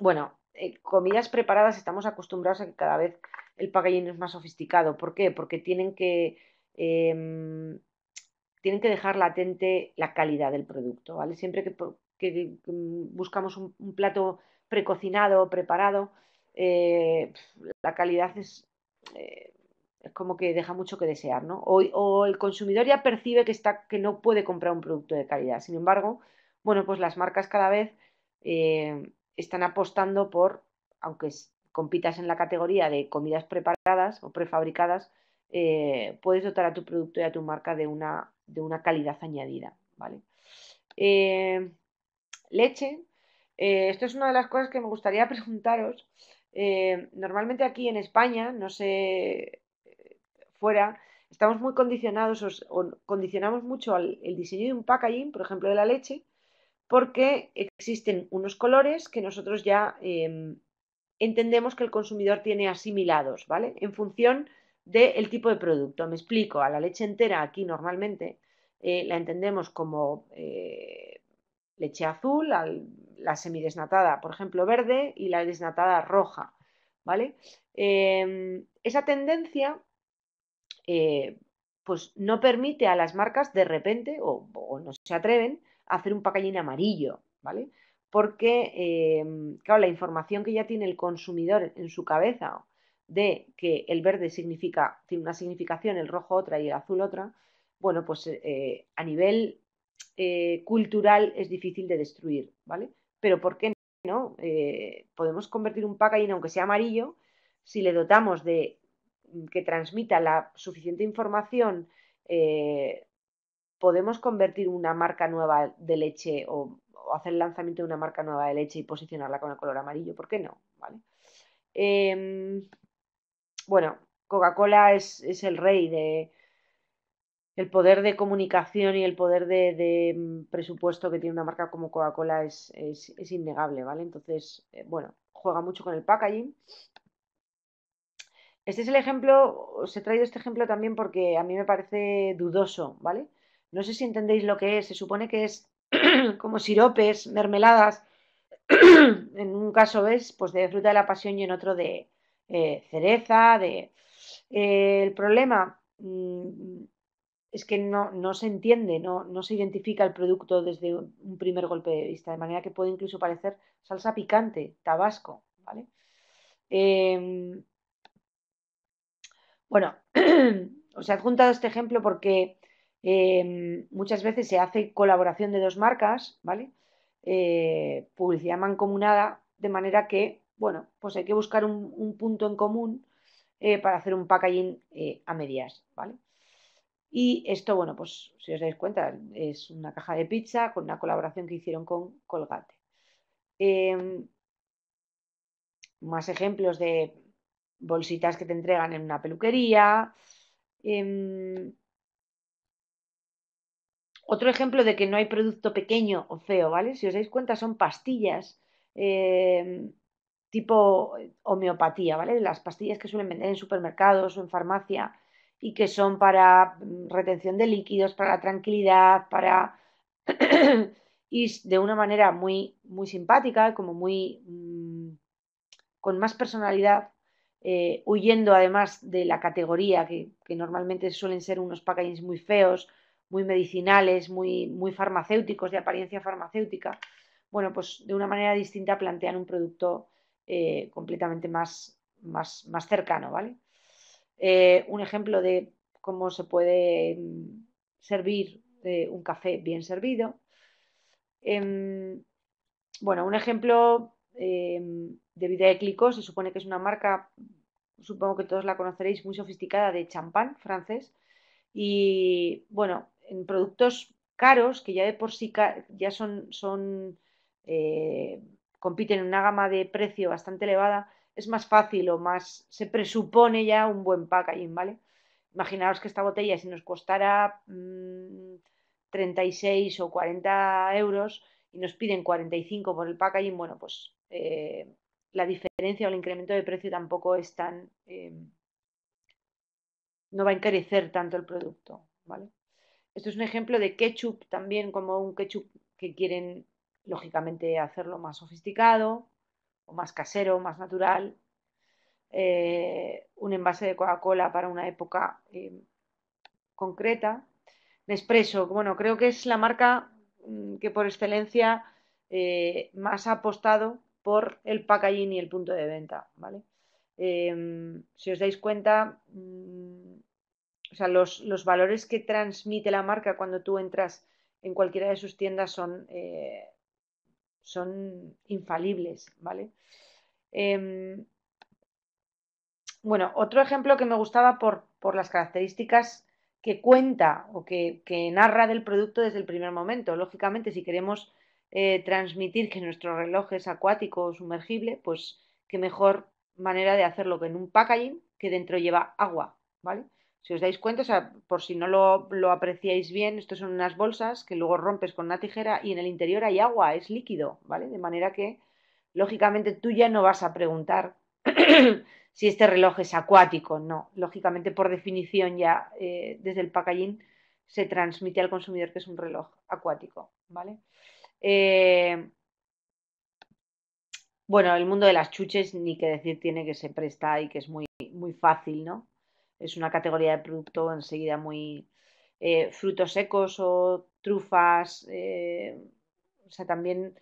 bueno, eh, comidas preparadas estamos acostumbrados a que cada vez el packaging es más sofisticado. ¿Por qué? Porque tienen que, em, tienen que dejar latente la calidad del producto, ¿vale? Siempre que, buscamos un, plato precocinado, preparado, eh, la calidad es... Eh, es como que deja mucho que desear, ¿no? O, el consumidor ya percibe que, está, que no puede comprar un producto de calidad. Sin embargo, bueno, pues las marcas cada vez eh, están apostando por, aunque compitas en la categoría de comidas preparadas o prefabricadas, eh, puedes dotar a tu producto y a tu marca de una, de una calidad añadida, ¿vale? Eh, leche. esto es una de las cosas que me gustaría preguntaros. normalmente aquí en España, no sé estamos muy condicionados o condicionamos mucho al el diseño de un packaging, por ejemplo, de la leche, porque existen unos colores que nosotros ya em, entendemos que el consumidor tiene asimilados, ¿vale? En función del tipo de producto. Me explico, a la leche entera aquí normalmente eh, la entendemos como eh, leche azul, la semidesnatada, por ejemplo, verde y la desnatada roja, ¿vale? Em, esa tendencia eh, pues no permite a las marcas de repente, o, no se atreven, a hacer un packaging amarillo, ¿vale? Porque, em, claro, la información que ya tiene el consumidor en su cabeza de que el verde significa, tiene una significación, el rojo otra y el azul otra, bueno, pues eh, a nivel eh, cultural es difícil de destruir, ¿vale? Pero ¿por qué no? podemos convertir un packaging, aunque sea amarillo, si le dotamos de que transmita la suficiente información, eh, podemos convertir una marca nueva de leche o, hacer el lanzamiento de una marca nueva de leche y posicionarla con el color amarillo. ¿Por qué no? ¿Vale? Em, bueno, Coca-Cola es, el rey de el poder de comunicación y el poder de, mm, presupuesto que tiene una marca como Coca-Cola es, es, innegable, ¿vale? Entonces, eh, bueno, juega mucho con el packaging, este es el ejemplo, os he traído este ejemplo también porque a mí me parece dudoso, ¿vale? No sé si entendéis lo que es, se supone que es como siropes, mermeladas, en un caso ves, pues de fruta de la pasión y en otro de eh, cereza, de... Eh, el problema mm, es que no, se entiende, no, se identifica el producto desde un primer golpe de vista, de manera que puede incluso parecer salsa picante, tabasco, ¿vale? Em, bueno, os he adjuntado este ejemplo porque em, muchas veces se hace colaboración de dos marcas, ¿vale? Eh, publicidad mancomunada, de manera que, bueno, pues hay que buscar un, punto en común eh, para hacer un packaging eh, a medias, ¿vale? Y esto, bueno, pues si os dais cuenta, es una caja de pizza con una colaboración que hicieron con Colgate. Em, más ejemplos de bolsitas que te entregan en una peluquería. Em, otro ejemplo de que no hay producto pequeño o feo, ¿vale? Si os dais cuenta, son pastillas em, tipo homeopatía, ¿vale? Las pastillas que suelen vender en supermercados o en farmacia y que son para mm, retención de líquidos, para tranquilidad, para... y de una manera muy, muy simpática, como muy... Mm, con más personalidad, eh, huyendo además de la categoría, que, normalmente suelen ser unos packagings muy feos, muy medicinales, muy, farmacéuticos, de apariencia farmacéutica, bueno, pues de una manera distinta plantean un producto eh, completamente más, más, cercano, ¿vale? Eh, un ejemplo de cómo se puede mm, servir un café bien servido. Em, bueno, un ejemplo em, de clicos Se supone que es una marca, supongo que todos la conoceréis, muy sofisticada de champán francés. Y bueno, en productos caros, que ya de por sí ya son, eh, compiten en una gama de precio bastante elevada, es más fácil o más, se presupone ya un buen packaging, ¿vale? Imaginaos que esta botella, si nos costara 36 mm, o 40 euros y nos piden 45 por el packaging, bueno, pues eh, la diferencia o el incremento de precio tampoco es tan... Em, no va a encarecer tanto el producto, ¿vale? Esto es un ejemplo de ketchup también, como un ketchup que quieren, lógicamente, hacerlo más sofisticado, o más casero, más natural. Eh, un envase de Coca-Cola para una época em, concreta. Nespresso, bueno, creo que es la marca mm, que por excelencia eh, más ha apostado por el packaging y el punto de venta, ¿vale? Em, si os dais cuenta, mm, o sea, los, valores que transmite la marca cuando tú entras en cualquiera de sus tiendas son, eh, son infalibles, ¿vale? Em, bueno, otro ejemplo que me gustaba por, por las características que cuenta o que, narra del producto desde el primer momento. Lógicamente, si queremos eh, transmitir que nuestro reloj es acuático o sumergible, pues qué mejor manera de hacerlo que en un packaging que dentro lleva agua, ¿vale? Si os dais cuenta, o sea, por si no lo, apreciáis bien, estos son unas bolsas que luego rompes con una tijera y en el interior hay agua, es líquido, ¿vale? De manera que, lógicamente, tú ya no vas a preguntar si este reloj es acuático, no. Lógicamente, por definición, ya eh, desde el packaging se transmite al consumidor que es un reloj acuático, ¿vale? Eh, bueno, el mundo de las chuches ni que decir tiene que se presta y que es muy, muy fácil, ¿no? Es una categoría de producto enseguida muy eh, frutos secos o trufas, eh, o sea, también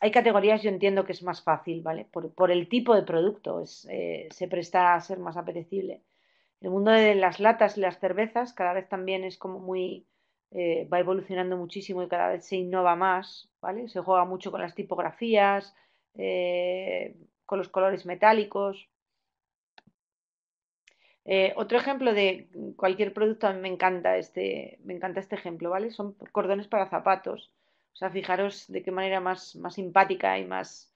hay categorías, yo entiendo que es más fácil, ¿vale? Por, por el tipo de producto se presta a ser más apetecible. El mundo de las latas y las cervezas cada vez también es como muy, eh, va evolucionando muchísimo y cada vez se innova más, ¿vale? Se juega mucho con las tipografías, eh, con los colores metálicos. Eh, otro ejemplo de cualquier producto, a mí me encanta este, me encanta este ejemplo, ¿vale? Son cordones para zapatos. O sea, fijaros de qué manera más, más simpática y más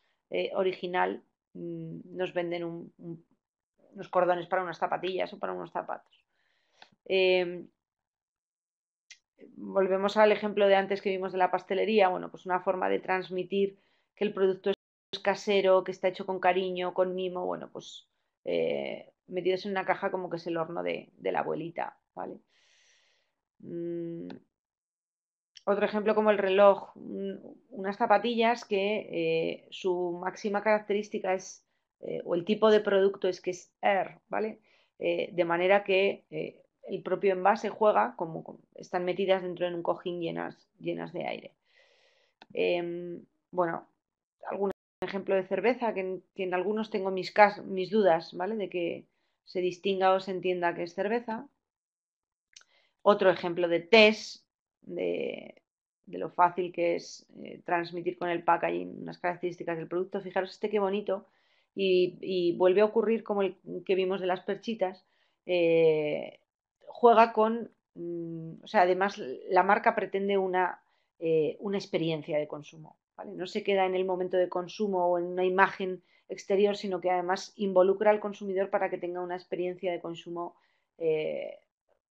original mm, nos venden unos cordones para unas zapatillas o para unos zapatos volvemos al ejemplo de antes que vimos de la pastelería, bueno, pues una forma de transmitir que el producto es casero, que está hecho con cariño, con mimo, bueno, pues eh, metidos en una caja como que es el horno de, la abuelita, ¿vale? Mm, otro ejemplo como el reloj, unas zapatillas que eh, su máxima característica es, eh, o el tipo de producto es que es air, ¿vale? de manera que el propio envase juega, como, están metidas dentro de un cojín llenas, llenas de aire. Em, bueno, algún ejemplo de cerveza que en, algunos tengo mis, mis dudas, ¿vale? De que se distinga o se entienda que es cerveza. Otro ejemplo de test, de, lo fácil que es eh, transmitir con el packaging unas características del producto. Fijaros este qué bonito. Y, vuelve a ocurrir como el que vimos de las perchitas. Eh, juega con, mm, o sea, además la marca pretende una, eh, una experiencia de consumo. ¿vale? No se queda en el momento de consumo o en una imagen exterior, sino que además involucra al consumidor para que tenga una experiencia de consumo eh,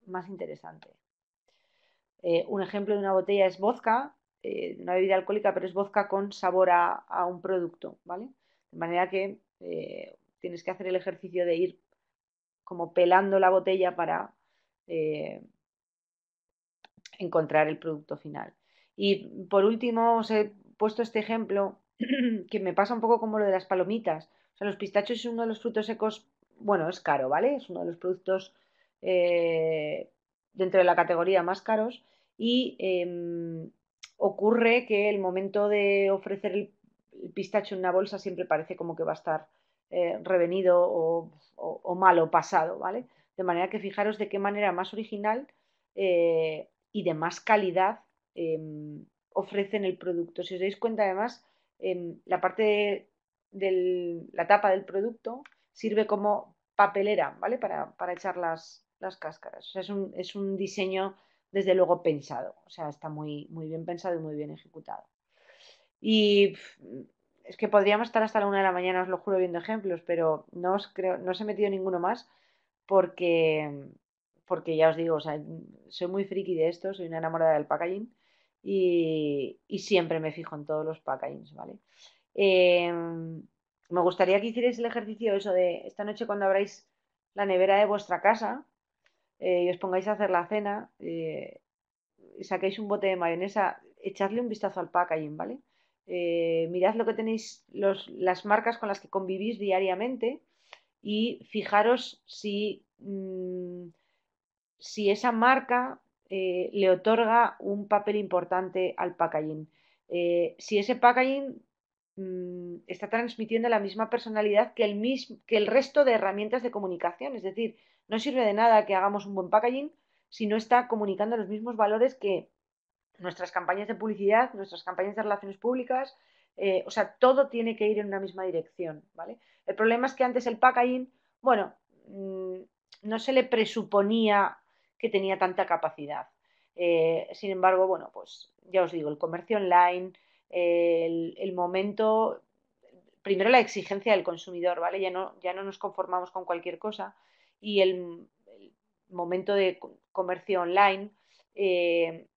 más interesante. Eh, un ejemplo de una botella es vodka, no una bebida alcohólica, pero es vodka con sabor a, a un producto, ¿vale? De manera que tienes que hacer el ejercicio de ir como pelando la botella para eh, encontrar el producto final. Y mm, por último, os he puesto este ejemplo que me pasa un poco como lo de las palomitas. O sea, los pistachos es uno de los frutos secos, bueno, es caro, ¿vale? Es uno de los productos eh, dentro de la categoría más caros y em, ocurre que el momento de ofrecer el, pistacho en una bolsa siempre parece como que va a estar eh, revenido o, o, malo pasado, ¿vale? De manera que fijaros de qué manera más original eh, y de más calidad em, ofrecen el producto. Si os dais cuenta, además, en em, la parte de del, la tapa del producto sirve como papelera, ¿vale? Para, echar las, cáscaras. es un, diseño, desde luego, pensado. O sea, está muy, muy bien pensado y muy bien ejecutado. Y es que podríamos estar hasta la una de la mañana, os lo juro, viendo ejemplos, pero no, creo, no os he metido ninguno más porque, ya os digo, mm, soy muy friki de esto, soy una enamorada del packaging y, siempre me fijo en todos los packagings, ¿vale? Em, me gustaría que hicierais el ejercicio eso de esta noche cuando abráis la nevera de vuestra casa eh, y os pongáis a hacer la cena, eh, y saquéis un bote de mayonesa, echadle un vistazo al packaging, ¿vale? Eh, mirad lo que tenéis, las marcas con las que convivís diariamente y fijaros si, mm, si esa marca eh, le otorga un papel importante al packaging. Eh, si ese packaging mm, está transmitiendo la misma personalidad que el, mismo, que el resto de herramientas de comunicación, es decir, no sirve de nada que hagamos un buen packaging si no está comunicando los mismos valores que nuestras campañas de publicidad, nuestras campañas de relaciones públicas, eh, o sea, todo tiene que ir en una misma dirección, ¿vale? El problema es que antes el packaging, bueno, mm, no se le presuponía que tenía tanta capacidad. Eh, sin embargo, bueno, pues ya os digo, el comercio online, el, momento, primero la exigencia del consumidor, ¿vale? Ya no, ya no nos conformamos con cualquier cosa y el, momento de comercio online eh,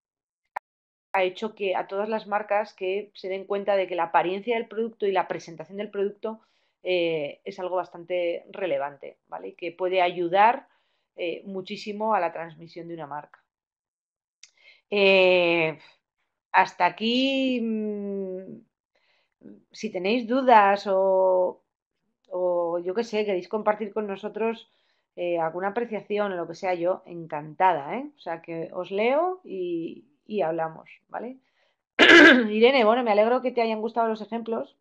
ha hecho que a todas las marcas que se den cuenta de que la apariencia del producto y la presentación del producto eh, es algo bastante relevante, ¿vale? que puede ayudar eh, muchísimo a la transmisión de una marca. Eh, hasta aquí, mm, si tenéis dudas o, o yo qué sé, queréis compartir con nosotros alguna apreciación o lo que sea, yo encantada, O sea que os leo y, y hablamos, ¿vale? Irene, bueno, me alegro que te hayan gustado los ejemplos.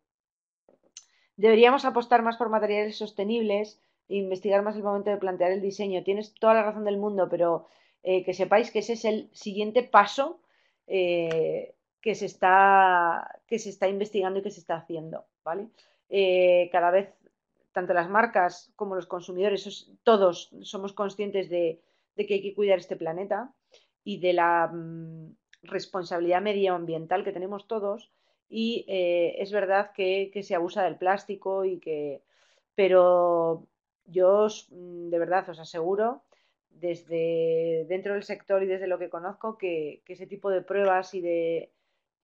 Deberíamos apostar más por materiales sostenibles e investigar más el momento de plantear el diseño. Tienes toda la razón del mundo, pero eh, que sepáis que ese es el siguiente paso eh, que, se está, que se está investigando y que se está haciendo, ¿vale? Eh, cada vez, tanto las marcas como los consumidores, todos somos conscientes de que hay que cuidar este planeta y de la mm, responsabilidad medioambiental que tenemos todos. Y eh, es verdad que, se abusa del plástico y que... Pero yo mm, de verdad os aseguro, desde dentro del sector y desde lo que conozco, que ese tipo de pruebas y de